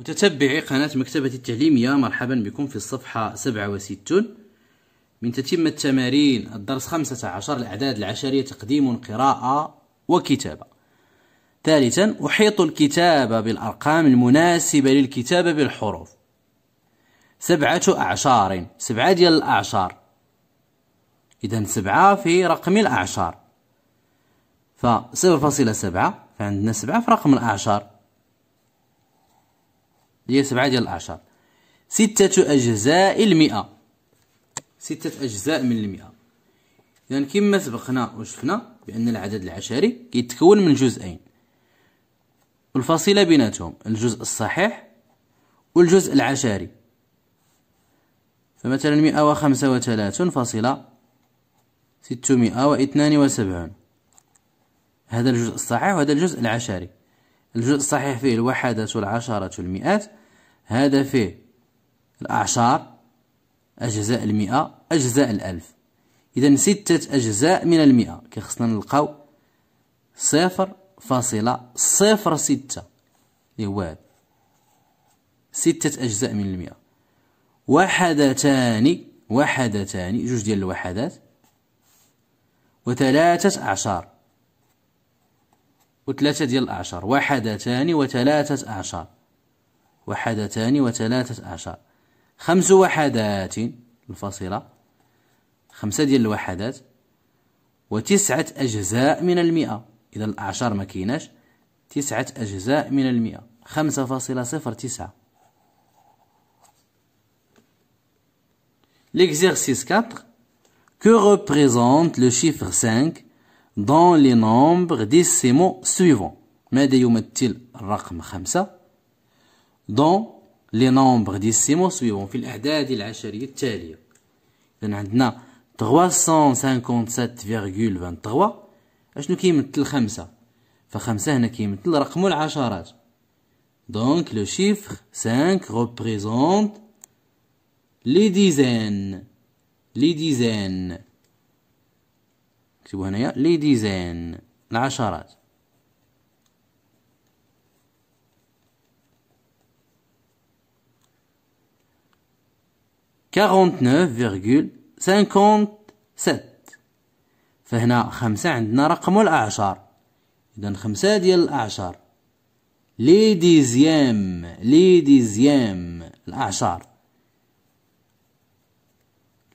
متتبعي قناة مكتبة التعليمية مرحبا بكم في الصفحة 67 من تتمة تمارين الدرس 15 الأعداد العشرية تقديم قراءة وكتابة ثالثا أحيط الكتابة بالأرقام المناسبة للكتابة بالحروف سبعة أعشار سبعة ديال الأعشار إذا سبعة في رقم الأعشار فصفر فاصلة سبعة فعندنا سبعة في رقم الأعشار هي سبعة ديال الأعشار ستة أجزاء المئة ستة أجزاء من المئة إذا يعني كما سبقنا وشفنا بأن العدد العشري كيتكون من جزئين الفاصلة بيناتهم الجزء الصحيح والجزء العشري فمثلا مئة وخمسة وثلاثون فاصلة ستمائة واثنان وسبعون هذا الجزء الصحيح وهذا الجزء العشري الجزء الصحيح فيه الوحدات والعشرات والمئات هذا فيه الأعشار أجزاء المئة أجزاء الألف إذا ستة أجزاء من المئة كيخصنا نلقاو صفر فاصلة صفر ستة اللي هو هذا ستة أجزاء من المئة وحدتان وحدتان جوج ديال الوحدات وثلاثة أعشار وثلاثة ديال الأعشار وحدتان وثلاثة أعشار وحدتان وثلاثة عشر خمس وحدات الفاصلة خمسة ديال الوحدات وتسعة أجزاء من المئة إذا الأعشار ما كيناش تسعة أجزاء من المئة خمسة فاصلة صفر تسعة L'exercice 4 Que représente le chiffre 5 dans les nombres décimaux suivants ماذا يمثل الرقم 5 دون لي نومبر سيمو سويفون في الأعداد العشرية التالية اذا عندنا 357.23 أشنو كيمثل خمسة فخمسة هنا كيمثل رقم العشرات دونك لو شيفر 5 ريبريزونت لي ديزان لي ديزان نكتبو هنايا لي ديزان العشرات 49,57 فهنا خمسة عندنا رقم الأعشار إذا خمسة ديال الأعشار لي ديزيام لي ديزيام الأعشار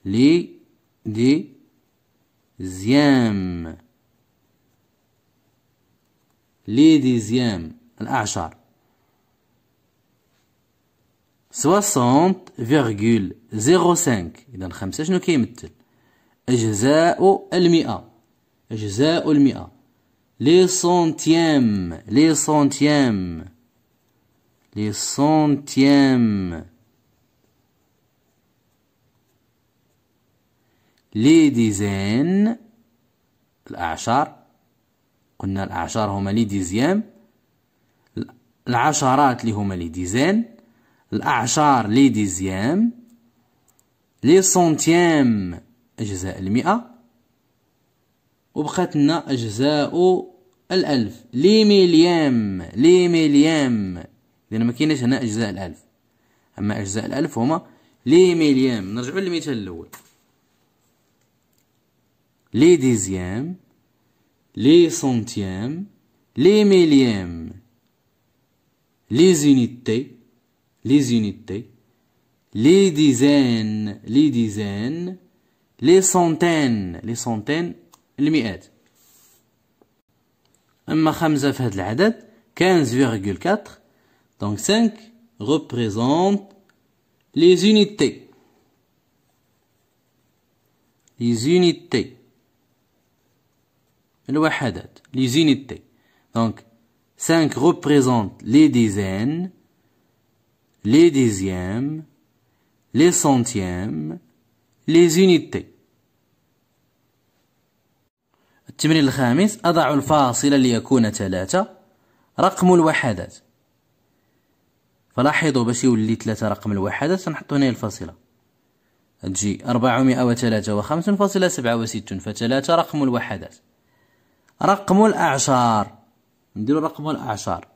لي دي زيام لي ديزيام الأعشار 60,05 إذا خمسة شنو كيمثل أجزاء المئة أجزاء المئة لي سونتيام لي سونتيام لي سونتيام لي ديزين الأعشار قلنا الأعشار هما لي ديزيام العشرات اللي هما لي ديزين الأعشار لي ديزيام لي سونتيام أجزاء المئة وبقات لنا أجزاء الألف لي مليام لي مليام لأن ما كايناش هنا أجزاء الألف أما أجزاء الألف هما لي مليام نرجعو للمثال الأول لي ديزيام لي سونتيام لي مليام لي زينيتي les unités, les dizaines, les dizaines, les centaines, les centaines, Les المئات. أما خمسة في هذا العدد 15,4 donc 5 représente les unités. Les unités. Les unités. Donc 5 représente les dizaines, لي ديزيام لي سونتيام لي unités. التمرين الخامس أضع الفاصلة ليكون ثلاثة رقم الوحدات فلاحظوا باش يولي ثلاثة رقم الوحدات سنحط هنا الفاصلة تجي وستون فثلاثة رقم الوحدات رقم الأعشار نديرو رقم الأعشار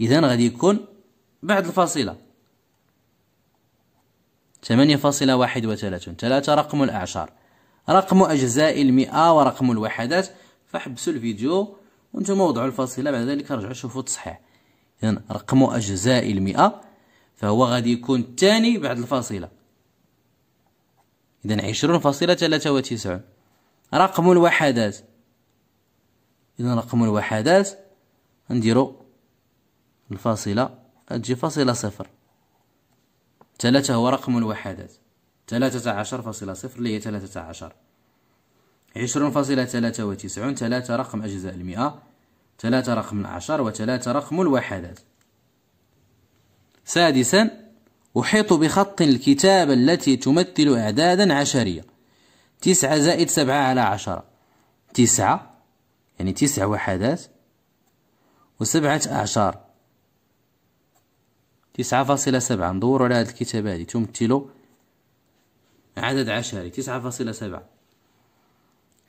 إذا غادي يكون بعد الفاصلة ثمانية فاصلة واحد وثلاثون ثلاثة رقم الأعشار رقم أجزاء المئة ورقم الوحدات فحبسوا الفيديو وانتم وضعوا الفاصلة بعد ذلك رجعوا شوفوا التصحيح إذن يعني رقم أجزاء المئة فهو غادي يكون الثاني بعد الفاصلة إذن عشرون فاصلة ثلاثة وتسعون رقم الوحدات إذن رقم الوحدات نديرو الفاصلة تجي فاصلة صفر ثلاثة هو رقم الوحدات ثلاثة عشر فاصلة صفر اللي هي ثلاثة عشر عشرون فاصلة ثلاثة وتسعون ثلاثة رقم أجزاء المئة ثلاثة رقم العشر وثلاثة رقم الوحدات سادسا أحيط بخط الكتابة التي تمثل أعدادا عشرية تسعة زائد سبعة على عشرة تسعة يعني تسع وحدات وسبعة أعشار تسعة فاصلة سبعة ندورو على هاد الكتابة هادي تمثل عدد عشري تسعة فاصلة سبعة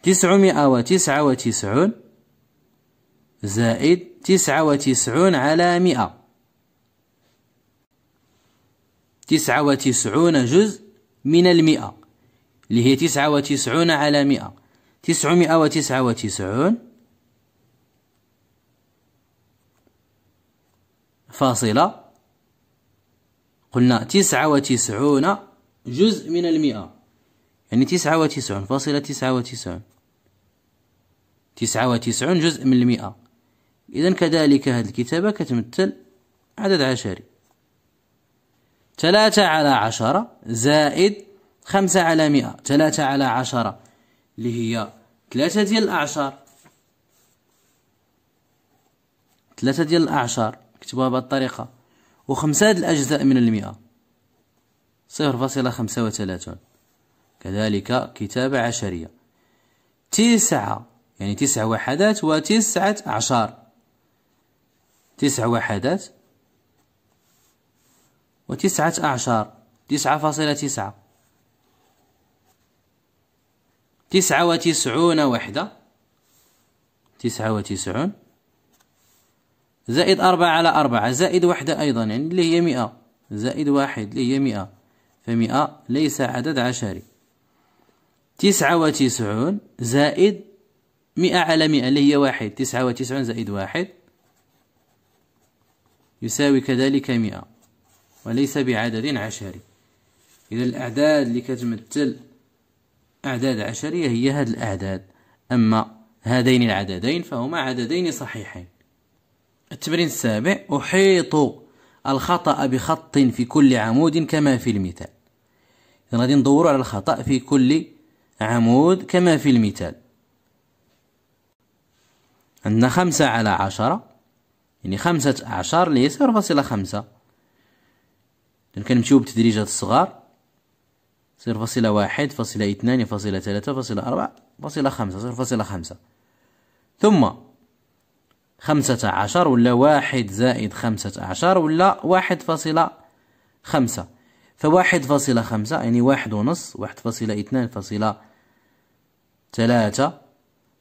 تسعمائة وتسعة وتسعون زائد تسعة وتسعون على مئة تسعة وتسعون جزء من المئة اللي هي تسعة وتسعون على مئة تسعمائة وتسعة وتسعون فاصلة قلنا تسعة وتسعون جزء من المئة يعني تسعة وتسعون فاصلة تسعة وتسعون تسعة وتسعون جزء من المئة إذا كذلك هذه الكتابة كتمثل عدد عشري ثلاثة على عشرة زائد خمسة على مئة ثلاثة على عشرة اللي هي ثلاثة ديال الأعشار ثلاثة ديال الأعشار اكتبوها بهذه الطريقة وخمسة الأجزاء من المئة صفر فاصلة خمسة وثلاثون كذلك كتابة عشرية تسعة يعني تسع وحدات وتسعة أعشار تسع وحدات وتسعة أعشار تسعة فاصلة تسعة تسعة وتسعون وحدة تسعة وتسعون زائد أربعة على أربعة زائد واحدة أيضا يعني اللي هي مئة زائد واحد اللي هي مئة فمئة ليس عدد عشري تسعة وتسعون زائد مئة على مئة اللي هي واحد تسعة وتسعون زائد واحد يساوي كذلك مئة وليس بعدد عشري إذا الأعداد اللي كتمثل أعداد عشرية هي هذه الأعداد أما هذين العددين فهما عددين صحيحين التمرين السابع أحيط الخطأ بخط في كل عمود كما في المثال يعني غادي ندور على الخطأ في كل عمود كما في المثال عندنا خمسة على عشرة يعني خمسة أعشار اللي هي صفر فاصلة خمسة إذن يعني كنمشيو بتدريج الصغار صفر فاصلة واحد فاصلة اثنان فاصلة ثلاثة فاصلة أربعة فاصلة خمسة صفر فاصلة خمسة ثم خمسة عشر ولا واحد زائد خمسة عشر ولا واحد فاصلة خمسة فواحد فاصلة خمسة يعني واحد ونص واحد فاصلة اثنان فاصلة ثلاثة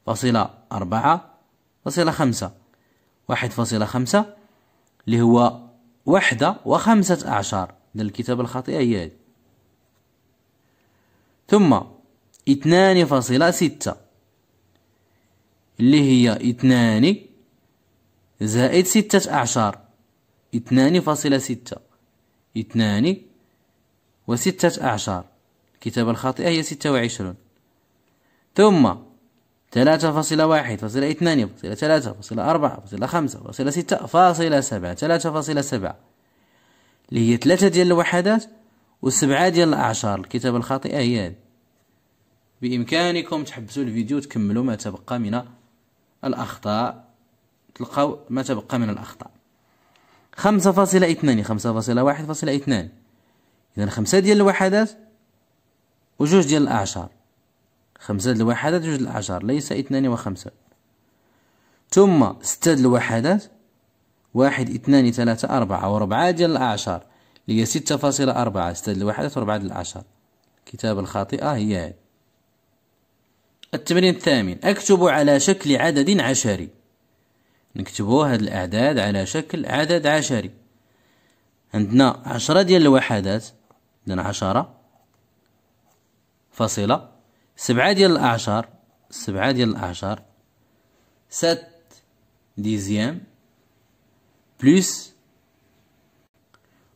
فاصلة أربعة فاصلة خمسة واحد فاصلة خمسة اللي هو وحدة وخمسة أعشار ده الكتاب الخاطئة هي هذه ثم اثنان فاصلة ستة اللي هي اثنان زائد ستة أعشار اثنان فاصلة ستة اثنان وستة أعشار الكتابة الخاطئة هي ستة وعشرون ثم ثلاثة فاصلة واحد فاصلة اثنان فاصلة ثلاثة فاصلة أربعة فاصلة خمسة فاصلة ستة فاصلة سبعة ثلاثة فاصلة سبعة اللي هي ثلاثة ديال الوحدات وسبعة ديال الأعشار الكتابة الخاطئة هي هذه بإمكانكم تحبسوا الفيديو وتكملوا ما تبقى من الأخطاء تلقاو ما تبقى من الأخطاء خمسة فاصلة اثنان خمسة فاصلة واحد فاصلة اثنان إذا خمسة ديال الوحدات وجوج ديال الأعشار خمسة ديال الوحدات وجوج الأعشار ليس اثنان وخمسة ثم ستة ديال الوحدات واحد اثنان ثلاثة أربعة وربعة ديال الأعشار هي ستة فاصلة أربعة ستة ديال الوحدات وربعة ديال الأعشار كتاب الخاطئة هي هذه التمرين الثامن اكتب على شكل عدد عشري نكتبوا هاد الاعداد على شكل عدد عشري عندنا عشرة ديال الوحدات عندنا عشرة فاصلة سبعة ديال الأعشار سبعة ديال الأعشار سات ديزيام بلوس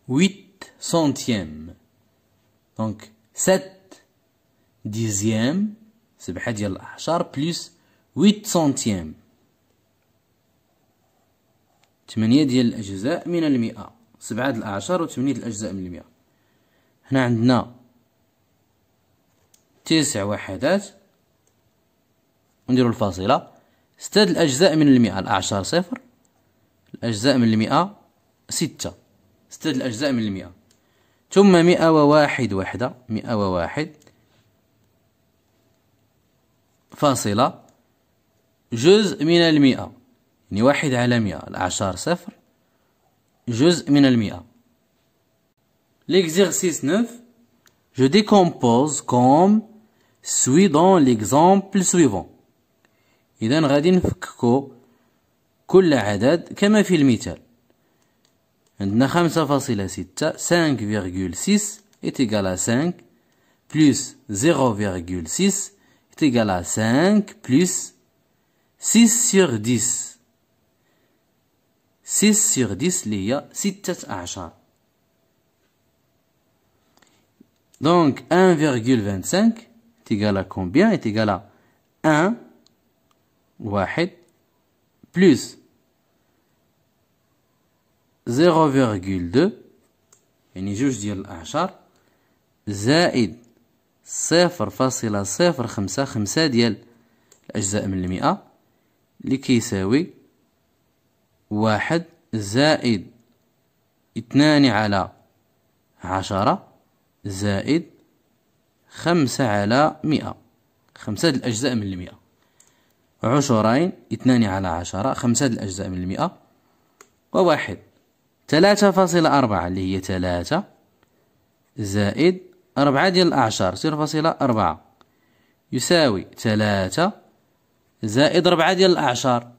ويت سنتيام دونك سات ديزيام سبعة ديال الأعشار بلوس ويت سنتيام 8 ديال الأجزاء من المئة سبعة الأعشار و ديال الأجزاء من المئة هنا عندنا تسع وحدات ونديرو الفاصلة ستة الأجزاء من المئة الأعشار صفر الأجزاء من المئة ستة ستة الأجزاء من المئة ثم مئة وواحد وحدة مئة وواحد فاصلة جزء من المئة يعني واحد على مئة الأعشار صفر جزء من المئة ليكزيرسيس نوف جو ديكومبوز كوم سوي دون ليكزومبل سويفون إذا غادي نفككو كل عدد كما في المثال عندنا خمسة فاصلة ستة سانك فيغكول سيس إتيكالا سانك بلوس زيرو فيغكول سيس إتيكالا سانك بلوس سيس سيغ ديس سيس سيغ ديس اللي هي ستة أعشار دونك ان تيقالا فانت سانك تيكالا كومبيان تيكالا ان واحد بلس زيرو دو يعني جوج ديال الأعشار زائد صفر فاصلة صفر خمسة خمسة ديال الأجزاء من المئة اللي كيساوي واحد زائد اثنان على عشرة زائد خمسة على مئة خمسة الأجزاء من المئة عشرين اثنان على عشرة خمسة الأجزاء من المئة وواحد ثلاثة فاصلة أربعة اللي هي ثلاثة زائد أربعة ديال الأعشار صفر فاصلة أربعة يساوي ثلاثة زائد أربعة ديال الأعشار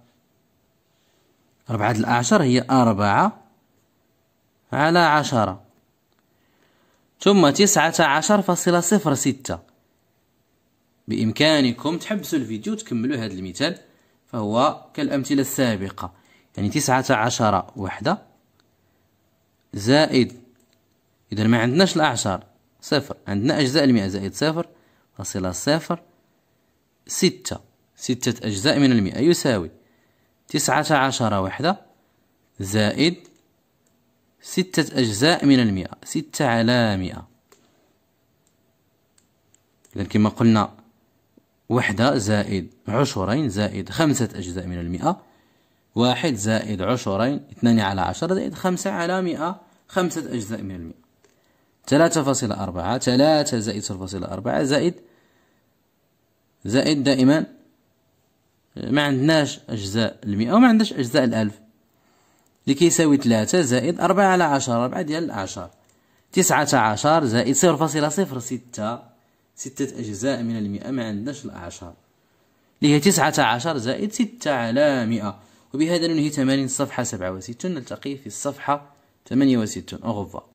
أربعة الأعشر هي أربعة على عشرة ثم تسعة عشر فاصلة صفر ستة بإمكانكم تحبسوا الفيديو وتكملوا هذا المثال فهو كالأمثلة السابقة يعني تسعة عشر وحدة زائد إذا ما عندناش الأعشار صفر عندنا أجزاء المئة زائد صفر فاصلة صفر ستة ستة أجزاء من المئة يساوي تسعة عشر وحدة زائد ستة أجزاء من المئة ستة على مئة إذا كما قلنا وحدة زائد عشرين زائد خمسة أجزاء من المئة واحد زائد عشرين اثنان على عشرة زائد خمسة على مئة خمسة أجزاء من المئة ثلاثة فاصلة أربعة ثلاثة زائد صفر فاصلة أربعة زائد زائد دائما ما عندناش أجزاء المئة وما عندناش أجزاء الألف اللي كيساوي ثلاثة زائد أربعة على عشرة أربعة ديال العشر تسعة عشر زائد صفر فاصلة صفر ستة ستة أجزاء من المئة ما عندناش الأعشار اللي هي تسعة عشر زائد ستة على مئة وبهذا ننهي تمارين الصفحة سبعة وستون نلتقي في الصفحة ثمانية وستون أغفر